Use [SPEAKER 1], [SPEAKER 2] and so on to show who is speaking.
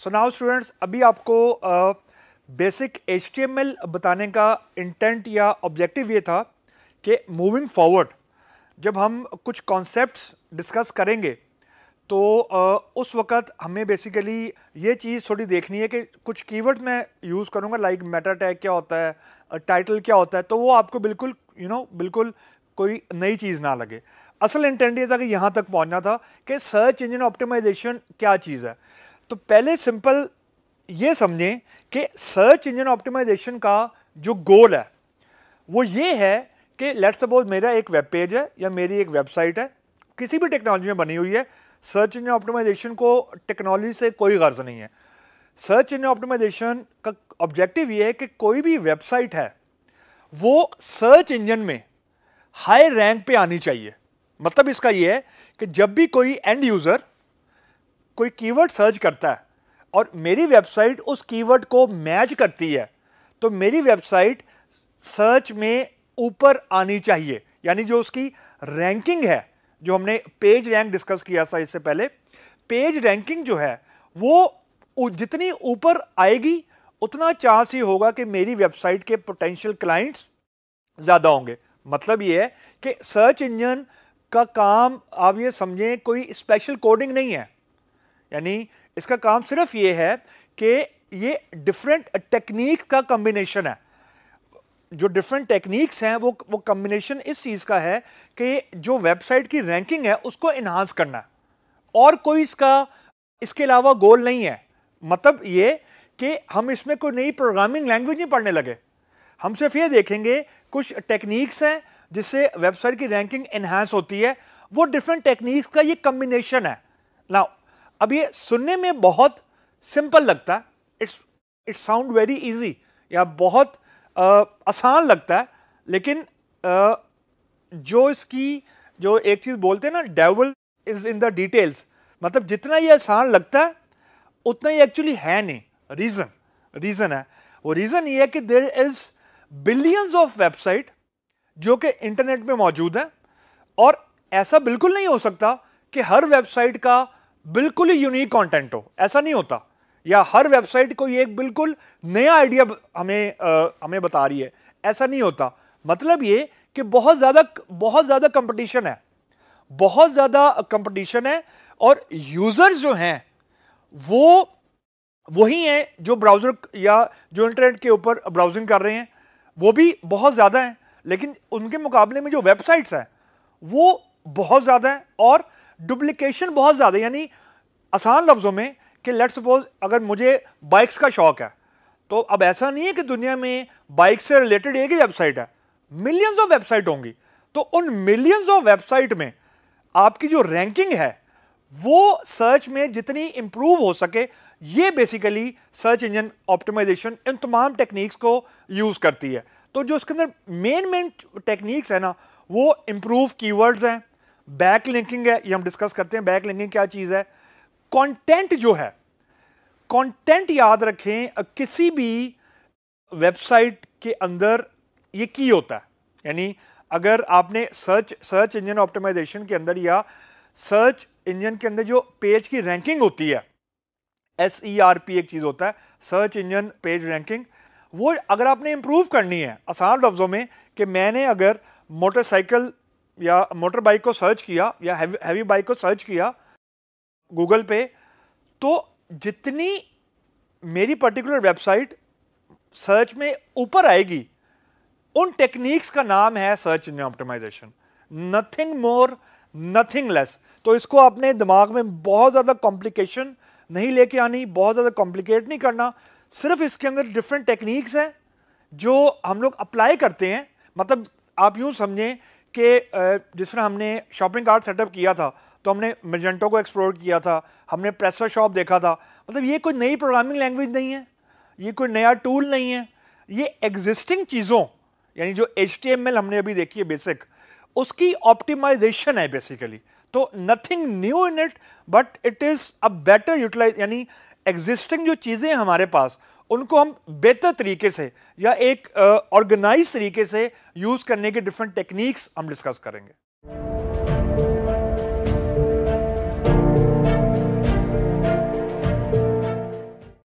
[SPEAKER 1] so now students अभी आपको basic H बताने का इंटेंट या ऑब्जेक्टिव ये था कि मूविंग फॉरवर्ड जब हम कुछ कॉन्सेप्ट्स डिस्कस करेंगे तो uh, उस वक़्त हमें बेसिकली ये चीज़ थोड़ी देखनी है कि कुछ कीवर्ड मैं यूज़ करूँगा लाइक मेटा टैग क्या होता है टाइटल क्या होता है तो वो आपको बिल्कुल यू you नो know, बिल्कुल कोई नई चीज़ ना लगे असल इंटेंट ये था कि यहाँ तक पहुँचना था कि सर्च इंजन ऑप्टिमाइजेशन क्या चीज़ है तो पहले सिंपल ये समझें कि सर्च इंजन ऑप्टिमाइजेशन का जो गोल है वो ये है कि लेट सपोज मेरा एक वेब पेज है या मेरी एक वेबसाइट है किसी भी टेक्नोलॉजी में बनी हुई है सर्च इंजन ऑप्टिमाइजेशन को टेक्नोलॉजी से कोई गर्ज नहीं है सर्च इंजन ऑप्टिमाइजेशन का ऑब्जेक्टिव ये है कि कोई भी वेबसाइट है वो सर्च इंजन में हाई रैंक पे आनी चाहिए मतलब इसका ये है कि जब भी कोई एंड यूज़र कोई कीवर्ड सर्च करता है और मेरी वेबसाइट उस कीवर्ड को मैच करती है तो मेरी वेबसाइट सर्च में ऊपर आनी चाहिए यानी जो उसकी रैंकिंग है जो हमने पेज रैंक डिस्कस किया था इससे पहले पेज रैंकिंग जो है वो जितनी ऊपर आएगी उतना चांस ही होगा कि मेरी वेबसाइट के पोटेंशियल क्लाइंट्स ज़्यादा होंगे मतलब ये है कि सर्च इंजन का काम आप ये समझें कोई स्पेशल कोडिंग नहीं है यानी इसका काम सिर्फ ये है कि ये डिफरेंट टेक्निक का कम्बिनेशन है जो डिफरेंट टेक्निक्स हैं वो वो कम्बिनेशन इस चीज़ का है कि जो वेबसाइट की रैंकिंग है उसको इन्हांस करना और कोई इसका इसके अलावा गोल नहीं है मतलब ये कि हम इसमें कोई नई प्रोग्रामिंग लैंग्वेज नहीं पढ़ने लगे हम सिर्फ ये देखेंगे कुछ टेक्निक्स हैं जिससे वेबसाइट की रैंकिंग इन्हांस होती है वो डिफरेंट टेक्निक्स का ये कम्बिनेशन है ना अब ये सुनने में बहुत सिंपल लगता है it's it sound very easy या बहुत आ, आसान लगता है लेकिन आ, जो इसकी जो एक चीज़ बोलते हैं ना devil is in the details मतलब जितना ये आसान लगता है उतना ही एक्चुअली है नहीं रीज़न रीज़न है वो रीज़न ये है कि there is billions of website जो कि इंटरनेट में मौजूद हैं और ऐसा बिल्कुल नहीं हो सकता कि हर वेबसाइट का बिल्कुल ही यूनिक कंटेंट हो ऐसा नहीं होता या हर वेबसाइट को ये एक बिल्कुल नया आइडिया हमें आ, हमें बता रही है ऐसा नहीं होता मतलब ये कि बहुत ज़्यादा बहुत ज़्यादा कंपटीशन है बहुत ज़्यादा कंपटीशन है और यूज़र्स जो हैं वो वही हैं जो ब्राउज़र या जो इंटरनेट के ऊपर ब्राउजिंग कर रहे हैं वो भी बहुत ज़्यादा हैं लेकिन उनके मुकाबले में जो वेबसाइट्स हैं वो बहुत ज़्यादा हैं और डुप्लीकेशन बहुत ज़्यादा यानी आसान लफ्ज़ों में कि लेट सपोज अगर मुझे बाइक्स का शौक़ है तो अब ऐसा नहीं है कि दुनिया में बाइक से रिलेटेड एक ही वेबसाइट है मिलियंस ऑफ वेबसाइट होंगी तो उन मिलियंस ऑफ वेबसाइट में आपकी जो रैंकिंग है वो सर्च में जितनी इम्प्रूव हो सके ये बेसिकली सर्च इंजन ऑप्टिमाइजेशन इन तमाम टेक्निक्स को यूज़ करती है तो जो उसके अंदर मेन मेन टेक्निक्स है ना वो इम्प्रूव कीवर्ड्स हैं बैक लिंकिंग है ये हम डिस्कस करते हैं बैक लिंकिंग क्या चीज़ है कंटेंट जो है कंटेंट याद रखें किसी भी वेबसाइट के अंदर ये की होता है यानी अगर आपने सर्च सर्च इंजन ऑप्टिमाइजेशन के अंदर या सर्च इंजन के अंदर जो पेज की रैंकिंग होती है एस ई आर पी एक चीज़ होता है सर्च इंजन पेज रैंकिंग वो अगर आपने इम्प्रूव करनी है आसान लफ्ज़ों में कि मैंने अगर मोटरसाइकिल या मोटर बाइक को सर्च किया या हैवी हैवी बाइक को सर्च किया गूगल पे तो जितनी मेरी पर्टिकुलर वेबसाइट सर्च में ऊपर आएगी उन टेक्निक्स का नाम है search engine optimization nothing more nothing less तो इसको अपने दिमाग में बहुत ज़्यादा कॉम्प्लिकेशन नहीं लेके आनी बहुत ज़्यादा कॉम्प्लिकेट नहीं करना सिर्फ इसके अंदर डिफरेंट टेक्निक्स हैं जो हम लोग अप्लाई करते हैं मतलब आप यूँ समझें कि जिस तरह हमने शॉपिंग कार्ट सेटअप किया था तो हमने मेजेंटो को एक्सप्लोर किया था हमने प्रेसर शॉप देखा था मतलब ये कोई नई प्रोग्रामिंग लैंग्वेज नहीं है ये कोई नया टूल नहीं है ये एग्जिस्टिंग चीज़ों यानी जो एच हमने अभी देखी है बेसिक उसकी ऑप्टिमाइजेशन है बेसिकली तो nothing new in it but it is a better utilize यानी एग्जिस्टिंग जो चीज़ें हमारे पास उनको हम बेहतर तरीके से या एक ऑर्गेनाइज तरीके से यूज़ करने के डिफरेंट टेक्निक्स हम डिस्कस करेंगे